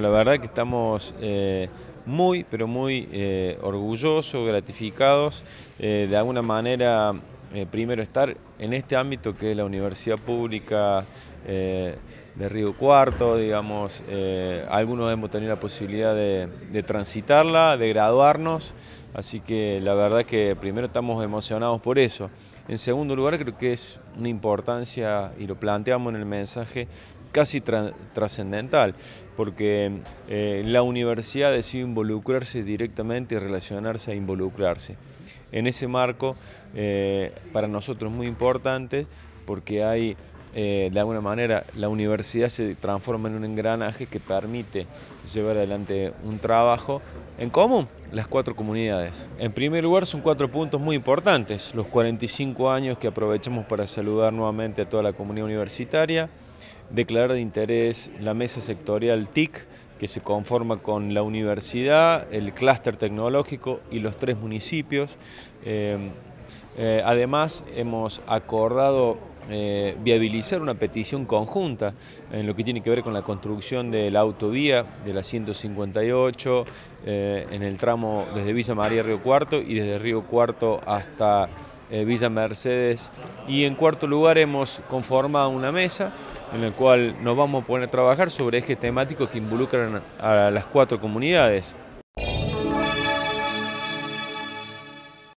La verdad que estamos eh, muy, pero muy eh, orgullosos, gratificados, eh, de alguna manera, primero estar en este ámbito que es la Universidad Pública de Río Cuarto, digamos, algunos hemos tenido la posibilidad de transitarla, de graduarnos. Así que la verdad que primero estamos emocionados por eso. En segundo lugar, creo que es una importancia, y lo planteamos en el mensaje, casi trascendental, porque eh, la universidad decide involucrarse directamente y relacionarse a involucrarse. En ese marco, eh, para nosotros es muy importante porque hay eh, de alguna manera la universidad se transforma en un engranaje que permite llevar adelante un trabajo en común, las cuatro comunidades. En primer lugar son cuatro puntos muy importantes, los 45 años que aprovechamos para saludar nuevamente a toda la comunidad universitaria, declarar de interés la mesa sectorial TIC, que se conforma con la universidad, el clúster tecnológico y los tres municipios. Eh, eh, además hemos acordado eh, viabilizar una petición conjunta en lo que tiene que ver con la construcción de la autovía de la 158 eh, en el tramo desde Villa María Río Cuarto y desde Río Cuarto hasta eh, Villa Mercedes. Y en cuarto lugar hemos conformado una mesa en la cual nos vamos a poner a trabajar sobre ejes temáticos que involucran a las cuatro comunidades.